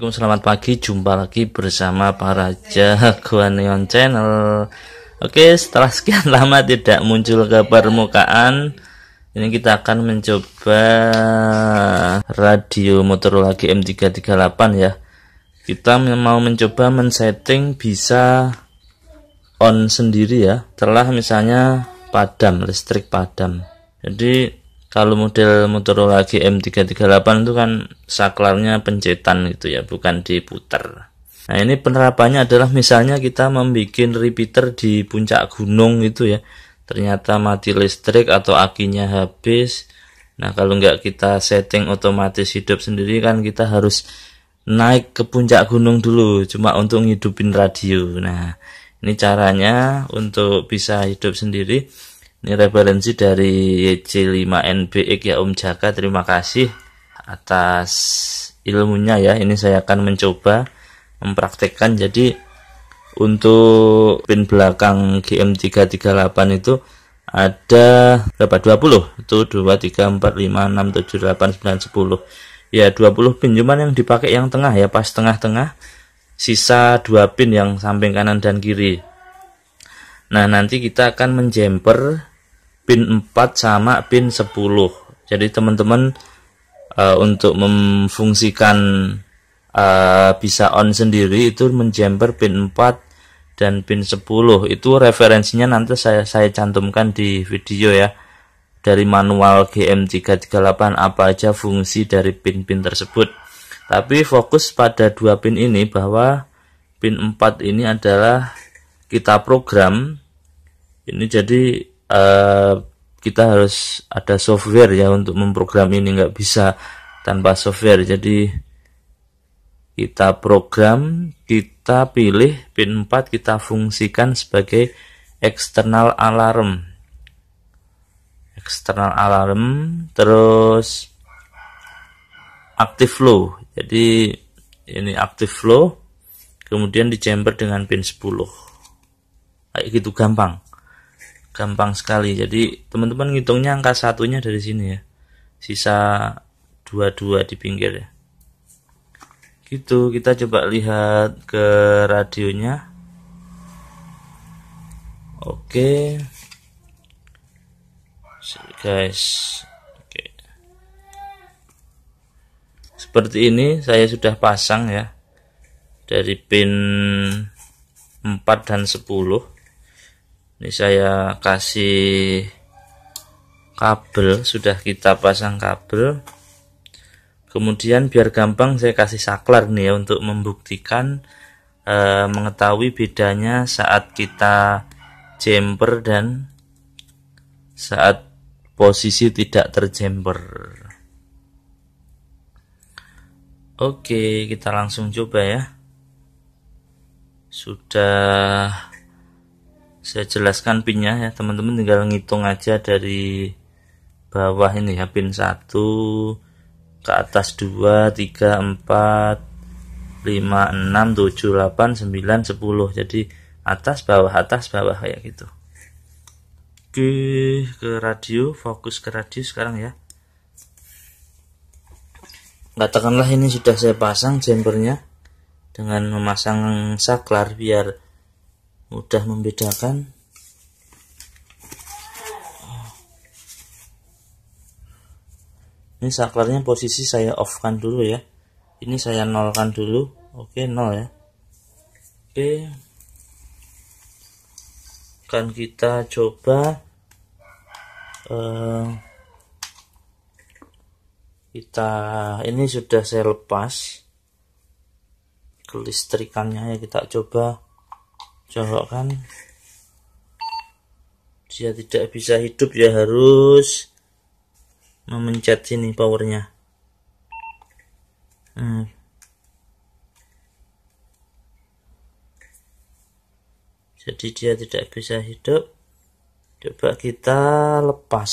Assalamualaikum, selamat pagi. Jumpa lagi bersama para jagoan Neon Channel. Oke, setelah sekian lama tidak muncul ke permukaan, ini kita akan mencoba radio motor lagi m 338 ya. Kita mau mencoba men-setting bisa on sendiri ya, telah misalnya padam, listrik padam. Jadi kalau model Motorola GM338 itu kan saklarnya pencetan gitu ya bukan diputer nah ini penerapannya adalah misalnya kita membuat repeater di puncak gunung gitu ya ternyata mati listrik atau akinya habis nah kalau nggak kita setting otomatis hidup sendiri kan kita harus naik ke puncak gunung dulu cuma untuk ngidupin radio nah ini caranya untuk bisa hidup sendiri ini referensi dari YC5NBX ya Om Jaka. Terima kasih atas ilmunya ya. Ini saya akan mencoba mempraktekkan. Jadi untuk pin belakang GM338 itu ada berapa 20 itu 2 3 4 5 6 7 8 9 10 ya 20 pin cuman yang dipakai yang tengah ya pas tengah-tengah sisa 2 pin yang samping kanan dan kiri nah nanti kita akan menjemper pin 4 sama pin 10 jadi teman-teman uh, untuk memfungsikan uh, bisa on sendiri itu menjemper pin 4 dan pin 10 itu referensinya nanti saya saya cantumkan di video ya dari manual GM338 apa aja fungsi dari pin-pin tersebut tapi fokus pada dua pin ini bahwa pin 4 ini adalah kita program ini jadi uh, kita harus ada software ya untuk memprogram ini nggak bisa tanpa software jadi kita program kita pilih pin 4 kita fungsikan sebagai external alarm external alarm terus active flow jadi ini active flow kemudian di chamber dengan pin 10 kayak gitu gampang gampang sekali jadi teman-teman ngitungnya angka satunya dari sini ya sisa dua-dua di pinggir ya gitu kita coba lihat ke radionya oke okay. guys okay. seperti ini saya sudah pasang ya dari pin 4 dan 10 ini saya kasih kabel sudah kita pasang kabel kemudian biar gampang saya kasih saklar nih ya untuk membuktikan e, mengetahui bedanya saat kita jumper dan saat posisi tidak terjumper oke kita langsung coba ya sudah saya jelaskan pinnya ya teman-teman tinggal ngitung aja dari bawah ini ya pin 1 ke atas 2 3 4 5 6 7 8 9 10 jadi atas bawah atas bawah kayak gitu oke ke radio fokus ke radio sekarang ya katakanlah ini sudah saya pasang jumpernya dengan memasang saklar biar mudah membedakan ini saklarnya posisi saya off kan dulu ya ini saya nolkan dulu oke nol ya oke akan kita coba eh, kita ini sudah saya lepas kelistrikannya ya kita coba kan, dia tidak bisa hidup ya harus memencet sini powernya hmm. jadi dia tidak bisa hidup coba kita lepas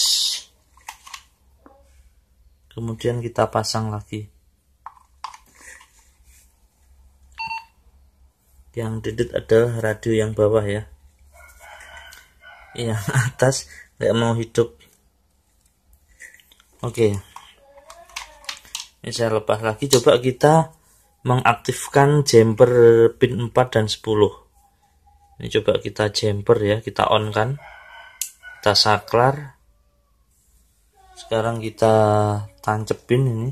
kemudian kita pasang lagi yang didit adalah radio yang bawah ya yang atas nggak mau hidup oke ini saya lepas lagi coba kita mengaktifkan jumper pin 4 dan 10 ini coba kita jumper ya kita on kan kita saklar sekarang kita tancepin ini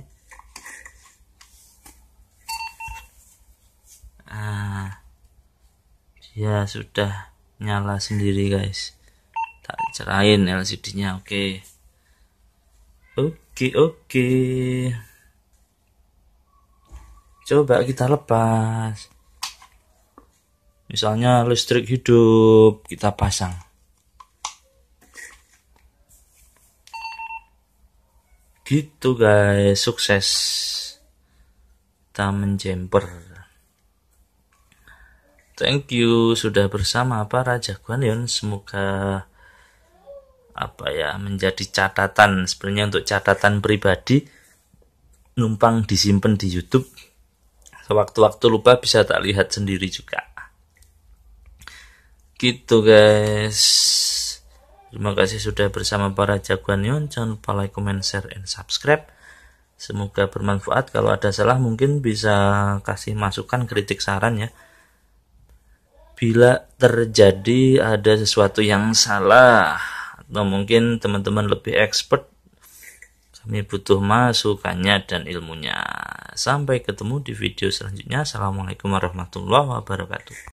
ya sudah nyala sendiri guys tak cerain LCD-nya oke oke oke coba kita lepas misalnya listrik hidup kita pasang gitu guys sukses kita menjemper Thank you sudah bersama para jagoan Yon. Semoga apa ya menjadi catatan sebenarnya untuk catatan pribadi numpang disimpan di YouTube sewaktu-waktu lupa bisa tak lihat sendiri juga gitu guys terima kasih sudah bersama para jagoan Yon jangan lupa like comment share and subscribe semoga bermanfaat kalau ada salah mungkin bisa kasih masukan kritik saran ya bila terjadi ada sesuatu yang salah atau mungkin teman-teman lebih expert kami butuh masukannya dan ilmunya sampai ketemu di video selanjutnya assalamualaikum warahmatullahi wabarakatuh